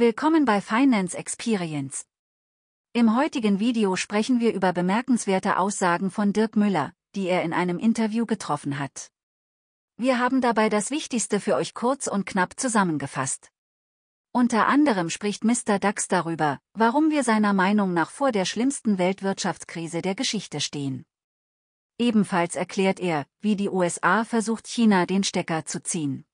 Willkommen bei Finance Experience. Im heutigen Video sprechen wir über bemerkenswerte Aussagen von Dirk Müller, die er in einem Interview getroffen hat. Wir haben dabei das Wichtigste für euch kurz und knapp zusammengefasst. Unter anderem spricht Mr. Dax darüber, warum wir seiner Meinung nach vor der schlimmsten Weltwirtschaftskrise der Geschichte stehen. Ebenfalls erklärt er, wie die USA versucht China den Stecker zu ziehen.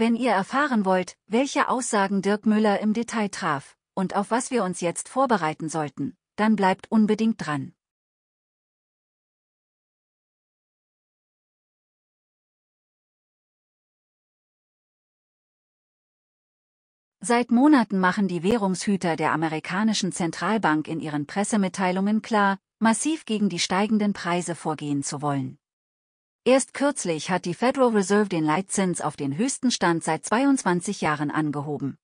Wenn ihr erfahren wollt, welche Aussagen Dirk Müller im Detail traf und auf was wir uns jetzt vorbereiten sollten, dann bleibt unbedingt dran. Seit Monaten machen die Währungshüter der amerikanischen Zentralbank in ihren Pressemitteilungen klar, massiv gegen die steigenden Preise vorgehen zu wollen. Erst kürzlich hat die Federal Reserve den Leitzins auf den höchsten Stand seit 22 Jahren angehoben.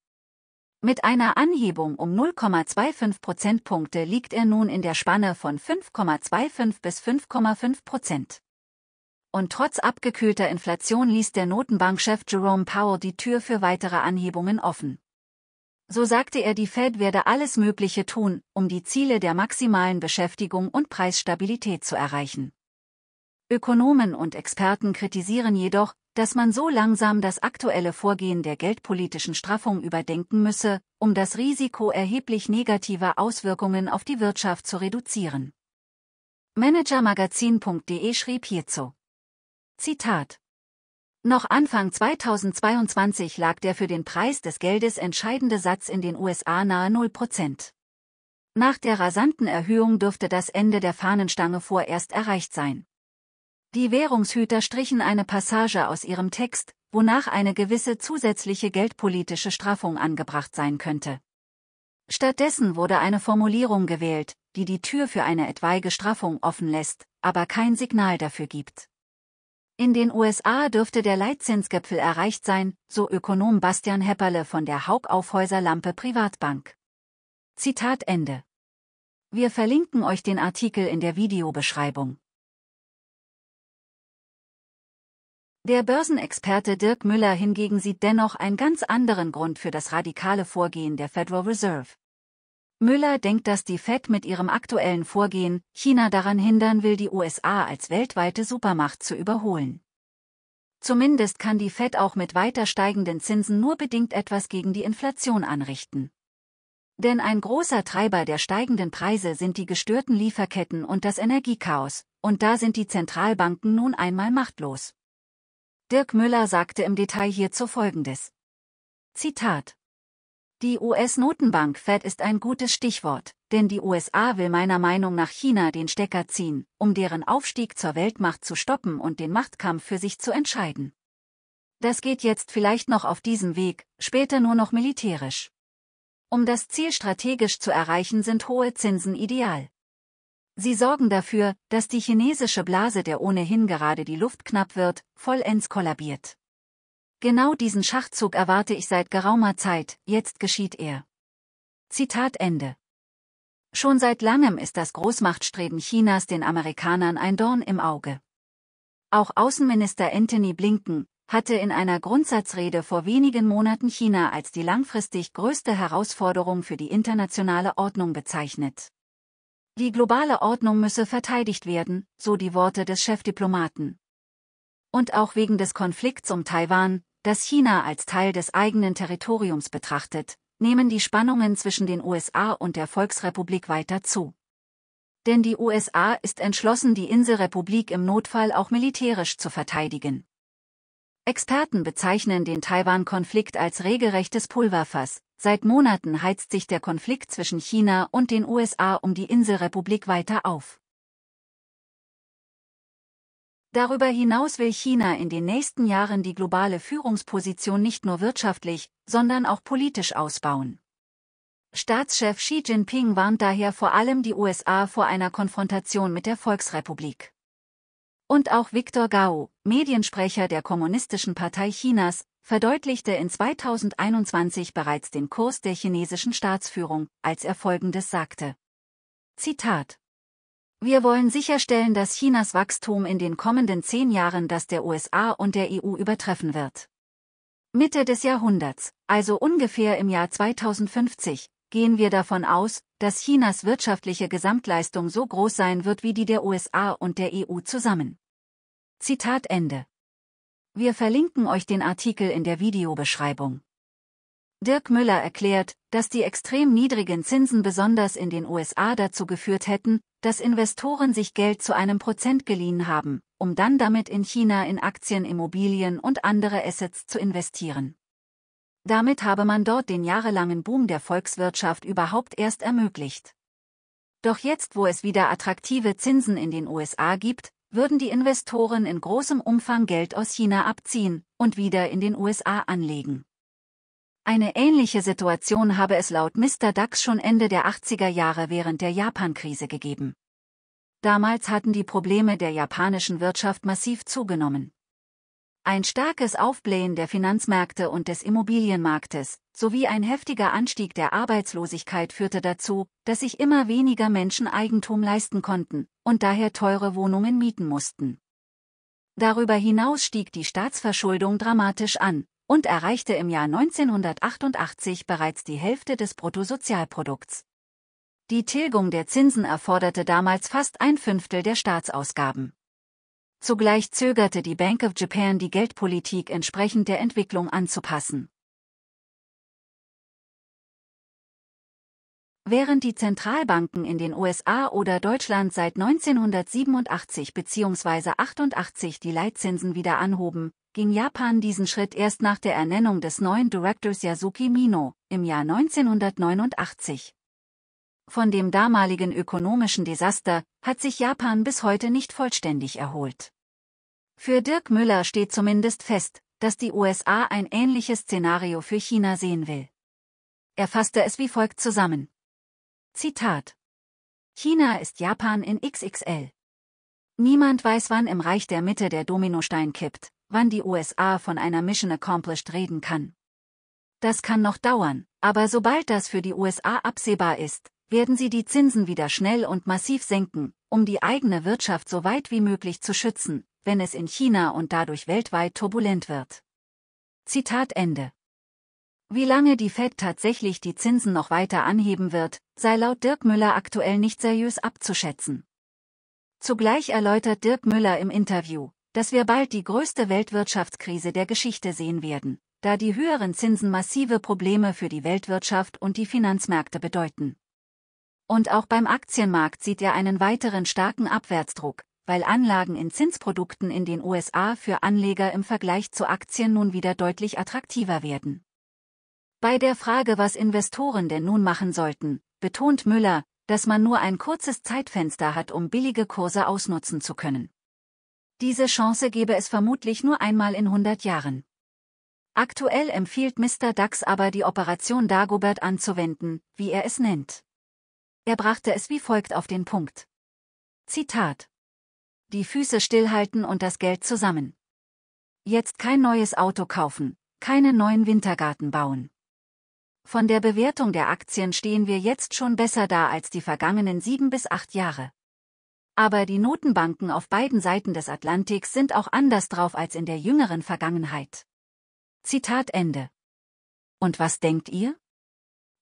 Mit einer Anhebung um 0,25 Prozentpunkte liegt er nun in der Spanne von 5,25 bis 5,5 Prozent. Und trotz abgekühlter Inflation ließ der Notenbankchef Jerome Powell die Tür für weitere Anhebungen offen. So sagte er, die Fed werde alles Mögliche tun, um die Ziele der maximalen Beschäftigung und Preisstabilität zu erreichen. Ökonomen und Experten kritisieren jedoch, dass man so langsam das aktuelle Vorgehen der geldpolitischen Straffung überdenken müsse, um das Risiko erheblich negativer Auswirkungen auf die Wirtschaft zu reduzieren. Managermagazin.de schrieb hierzu. Zitat. Noch Anfang 2022 lag der für den Preis des Geldes entscheidende Satz in den USA nahe 0%. Nach der rasanten Erhöhung dürfte das Ende der Fahnenstange vorerst erreicht sein. Die Währungshüter strichen eine Passage aus ihrem Text, wonach eine gewisse zusätzliche geldpolitische Straffung angebracht sein könnte. Stattdessen wurde eine Formulierung gewählt, die die Tür für eine etwaige Straffung offen lässt, aber kein Signal dafür gibt. In den USA dürfte der Leitzinsgipfel erreicht sein, so Ökonom Bastian Hepperle von der Haug Aufhäuser Lampe Privatbank. Zitat Ende. Wir verlinken euch den Artikel in der Videobeschreibung. Der Börsenexperte Dirk Müller hingegen sieht dennoch einen ganz anderen Grund für das radikale Vorgehen der Federal Reserve. Müller denkt, dass die Fed mit ihrem aktuellen Vorgehen China daran hindern will, die USA als weltweite Supermacht zu überholen. Zumindest kann die Fed auch mit weiter steigenden Zinsen nur bedingt etwas gegen die Inflation anrichten. Denn ein großer Treiber der steigenden Preise sind die gestörten Lieferketten und das Energiechaos, und da sind die Zentralbanken nun einmal machtlos. Dirk Müller sagte im Detail hierzu Folgendes. Zitat. Die US-Notenbank Fed ist ein gutes Stichwort, denn die USA will meiner Meinung nach China den Stecker ziehen, um deren Aufstieg zur Weltmacht zu stoppen und den Machtkampf für sich zu entscheiden. Das geht jetzt vielleicht noch auf diesem Weg, später nur noch militärisch. Um das Ziel strategisch zu erreichen, sind hohe Zinsen ideal. Sie sorgen dafür, dass die chinesische Blase, der ohnehin gerade die Luft knapp wird, vollends kollabiert. Genau diesen Schachzug erwarte ich seit geraumer Zeit, jetzt geschieht er. Zitat Ende. Schon seit langem ist das Großmachtstreben Chinas den Amerikanern ein Dorn im Auge. Auch Außenminister Anthony Blinken hatte in einer Grundsatzrede vor wenigen Monaten China als die langfristig größte Herausforderung für die internationale Ordnung bezeichnet. Die globale Ordnung müsse verteidigt werden, so die Worte des Chefdiplomaten. Und auch wegen des Konflikts um Taiwan, das China als Teil des eigenen Territoriums betrachtet, nehmen die Spannungen zwischen den USA und der Volksrepublik weiter zu. Denn die USA ist entschlossen, die Inselrepublik im Notfall auch militärisch zu verteidigen. Experten bezeichnen den Taiwan-Konflikt als regelrechtes Pulverfass, Seit Monaten heizt sich der Konflikt zwischen China und den USA um die Inselrepublik weiter auf. Darüber hinaus will China in den nächsten Jahren die globale Führungsposition nicht nur wirtschaftlich, sondern auch politisch ausbauen. Staatschef Xi Jinping warnt daher vor allem die USA vor einer Konfrontation mit der Volksrepublik. Und auch Viktor Gao, Mediensprecher der Kommunistischen Partei Chinas, verdeutlichte in 2021 bereits den Kurs der chinesischen Staatsführung, als er Folgendes sagte. Zitat. Wir wollen sicherstellen, dass Chinas Wachstum in den kommenden zehn Jahren das der USA und der EU übertreffen wird. Mitte des Jahrhunderts, also ungefähr im Jahr 2050, gehen wir davon aus, dass Chinas wirtschaftliche Gesamtleistung so groß sein wird wie die der USA und der EU zusammen. Zitat Ende. Wir verlinken euch den Artikel in der Videobeschreibung. Dirk Müller erklärt, dass die extrem niedrigen Zinsen besonders in den USA dazu geführt hätten, dass Investoren sich Geld zu einem Prozent geliehen haben, um dann damit in China in Aktien, Immobilien und andere Assets zu investieren. Damit habe man dort den jahrelangen Boom der Volkswirtschaft überhaupt erst ermöglicht. Doch jetzt, wo es wieder attraktive Zinsen in den USA gibt, würden die Investoren in großem Umfang Geld aus China abziehen und wieder in den USA anlegen. Eine ähnliche Situation habe es laut Mr. DAX schon Ende der 80er Jahre während der Japan-Krise gegeben. Damals hatten die Probleme der japanischen Wirtschaft massiv zugenommen. Ein starkes Aufblähen der Finanzmärkte und des Immobilienmarktes sowie ein heftiger Anstieg der Arbeitslosigkeit führte dazu, dass sich immer weniger Menschen Eigentum leisten konnten und daher teure Wohnungen mieten mussten. Darüber hinaus stieg die Staatsverschuldung dramatisch an und erreichte im Jahr 1988 bereits die Hälfte des Bruttosozialprodukts. Die Tilgung der Zinsen erforderte damals fast ein Fünftel der Staatsausgaben. Zugleich zögerte die Bank of Japan die Geldpolitik entsprechend der Entwicklung anzupassen. Während die Zentralbanken in den USA oder Deutschland seit 1987 bzw. 88 die Leitzinsen wieder anhoben, ging Japan diesen Schritt erst nach der Ernennung des neuen Directors Yasuki Mino im Jahr 1989. Von dem damaligen ökonomischen Desaster hat sich Japan bis heute nicht vollständig erholt. Für Dirk Müller steht zumindest fest, dass die USA ein ähnliches Szenario für China sehen will. Er fasste es wie folgt zusammen. Zitat. China ist Japan in XXL. Niemand weiß, wann im Reich der Mitte der Dominostein kippt, wann die USA von einer Mission Accomplished reden kann. Das kann noch dauern, aber sobald das für die USA absehbar ist, werden sie die Zinsen wieder schnell und massiv senken, um die eigene Wirtschaft so weit wie möglich zu schützen, wenn es in China und dadurch weltweit turbulent wird. Zitat Ende. Wie lange die Fed tatsächlich die Zinsen noch weiter anheben wird, sei laut Dirk Müller aktuell nicht seriös abzuschätzen. Zugleich erläutert Dirk Müller im Interview, dass wir bald die größte Weltwirtschaftskrise der Geschichte sehen werden, da die höheren Zinsen massive Probleme für die Weltwirtschaft und die Finanzmärkte bedeuten. Und auch beim Aktienmarkt sieht er einen weiteren starken Abwärtsdruck, weil Anlagen in Zinsprodukten in den USA für Anleger im Vergleich zu Aktien nun wieder deutlich attraktiver werden. Bei der Frage, was Investoren denn nun machen sollten, betont Müller, dass man nur ein kurzes Zeitfenster hat, um billige Kurse ausnutzen zu können. Diese Chance gebe es vermutlich nur einmal in 100 Jahren. Aktuell empfiehlt Mr. DAX aber die Operation Dagobert anzuwenden, wie er es nennt. Er brachte es wie folgt auf den Punkt. Zitat. Die Füße stillhalten und das Geld zusammen. Jetzt kein neues Auto kaufen, keinen neuen Wintergarten bauen. Von der Bewertung der Aktien stehen wir jetzt schon besser da als die vergangenen sieben bis acht Jahre. Aber die Notenbanken auf beiden Seiten des Atlantiks sind auch anders drauf als in der jüngeren Vergangenheit. Zitat Ende. Und was denkt ihr?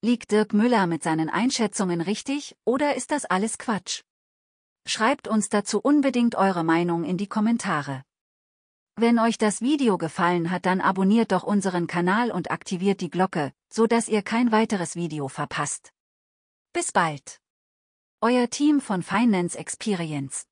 Liegt Dirk Müller mit seinen Einschätzungen richtig oder ist das alles Quatsch? Schreibt uns dazu unbedingt eure Meinung in die Kommentare. Wenn euch das Video gefallen hat, dann abonniert doch unseren Kanal und aktiviert die Glocke, so dass ihr kein weiteres Video verpasst. Bis bald. Euer Team von Finance Experience.